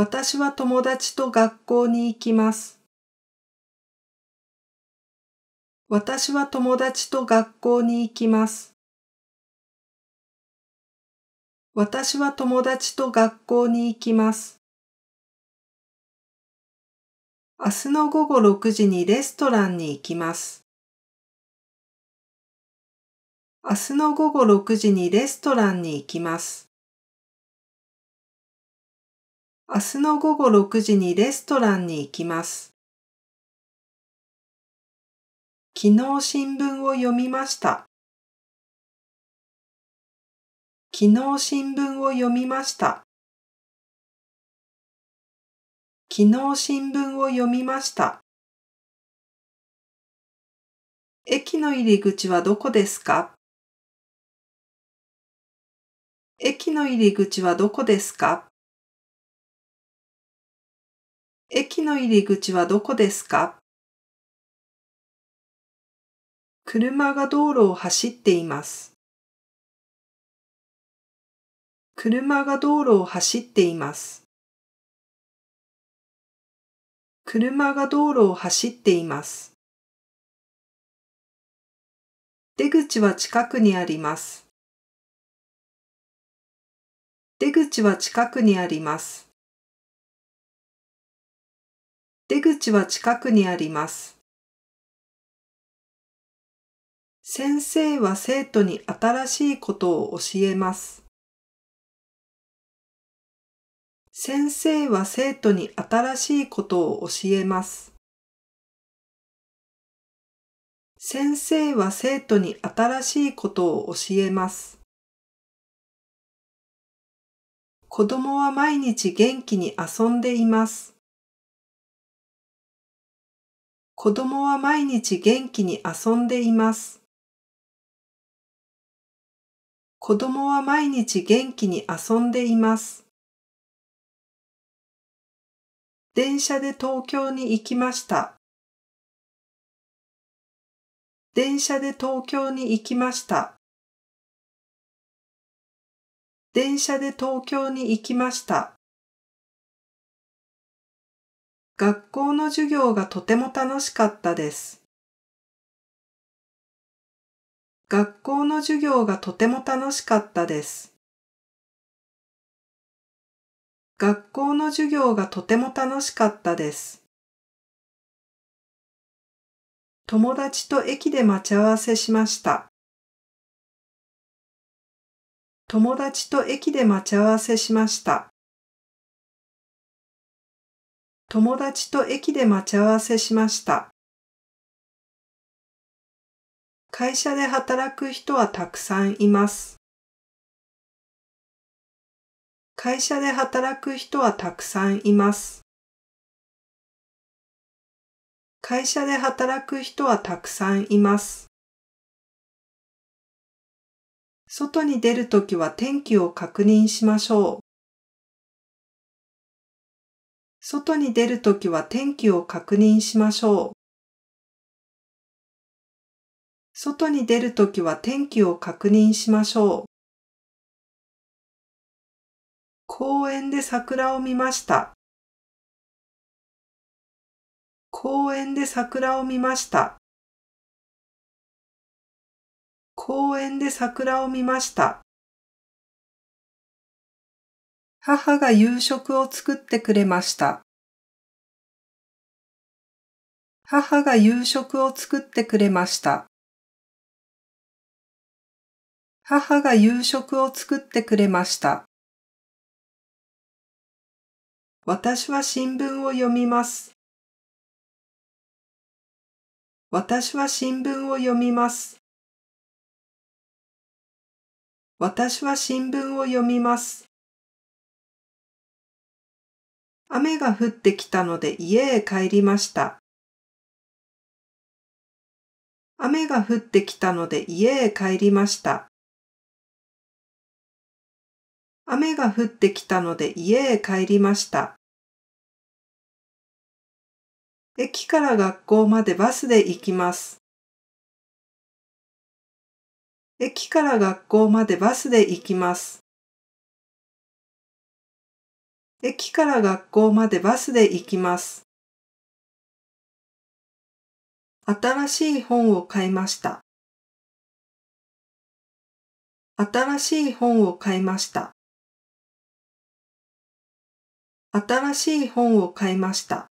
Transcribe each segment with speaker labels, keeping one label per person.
Speaker 1: 私は友達と学校に行きます。私は友達と学校に行きます。私は友達と学校に行きます。明日の午後6時にレストランに行きます。明日の午後6時にレストランに行きます。明日の午後6時にレストランに行きます。昨日新聞を読みました。昨日新聞を読みました。昨日新聞を読みました。駅の入り口はどこですか駅の入り口はどこですか駅の入り口はどこですか車が道路を走っています。車が道路を走っています。車が道路を走っています。出口は近くにあります。出口は近くにあります。出口は近くにあります。先生は生徒に新しいことを教えます。先生は生徒に新しいことを教えます。先生は生徒に新しいことを教えます。子供は毎日元気に遊んでいます。子供は毎日元気に遊んでいます。子供は毎日元気に遊んでいます。電車で東京に行きました。電車で東京に行きました。電車で東京に行きました。学校の授業がとても楽しかったです。学校の授業がとても楽しかったです。学校の授業がとても楽しかったです。友達と駅で待ち合わせしました。友達と駅で待ち合わせしました。友達と駅で待ち合わせしました。会社で働く人はたくさんいます。会社で働く人はたくさんいます。会社で働く人はたくさんいます。外に出るときは天気を確認しましょう。外に出るときは天気を確認しましょう。外に出るときは天気を確認しましょう。公園で桜を見ました。公園で桜を見ました。公園で桜を見ました。母が夕食を作ってくれました。母が夕食を作ってくれました。母が夕食を作ってくれました。私は新聞を読みます。私は新聞を読みます。私は新聞を読みます。雨が降ってきたので家へ帰りました。雨が降ってきたので家へ帰りました。雨が降ってきたので家へ帰りました。駅から学校までバスで行きます。駅から学校までバスで行きます。駅から学校までバスで行きます。新しい本を買いました。新しい本を買いました。新しい本を買いました。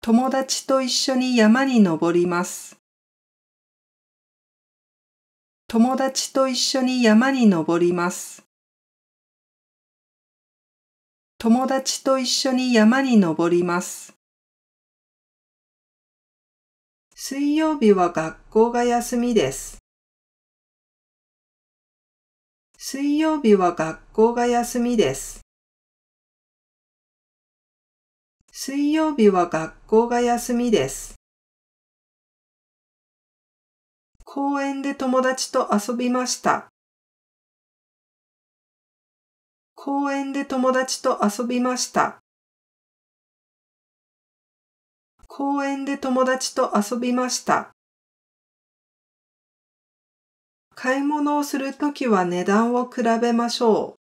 Speaker 1: 友達と一緒に山に登ります。友達と一緒に山に登ります。友達と一緒に山に登ります。水曜日は学校が休みです。水曜日は学校が休みです。水曜日は学校が休みです。公園で友達と遊びました。公園で友達と遊びました。公園で友達と遊びました。買い物をするときは値段を比べましょ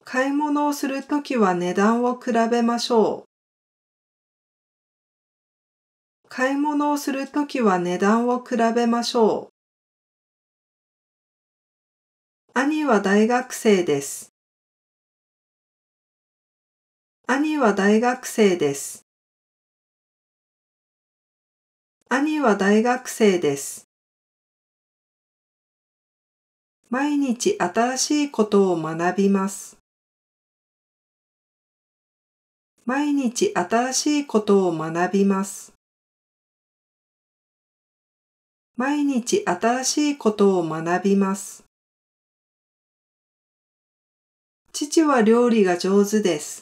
Speaker 1: う。買い物をするときは値段を比べましょう。買い物をするときは値段を比べましょう。兄は大学生です。兄は大学生です。兄は大学生です。毎日新しいことを学びます。毎日新しいことを学びます。毎日新しいことを学びます。父は料理が上手です。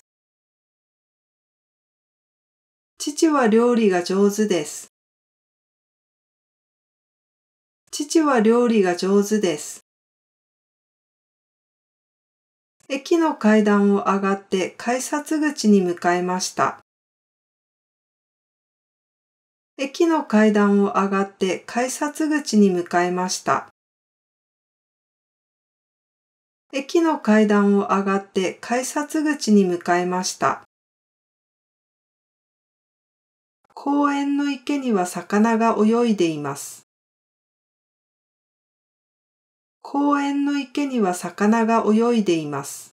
Speaker 1: 父は料理が上手です。父は料理が上手です。駅の階段を上がって改札口に向かいました。駅の階段を上がって改札口に向かいました。駅の階段を上がって改札口に向かいました。公園の池には魚が泳いでいます。公園の池には魚が泳いでいます。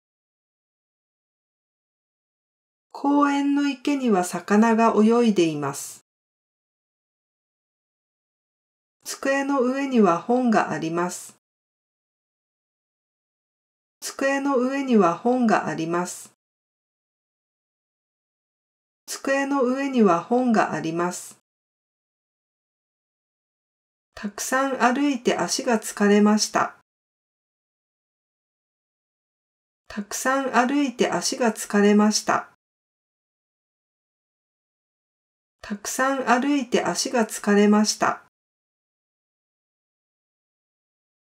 Speaker 1: 公園の池には魚が泳いでいます。机の上には本があります。机の上には本があります。机の上には本があります。たくさん歩いて足が疲れました。たくさん歩いて足が疲れました。たくさん歩いて足が疲れました。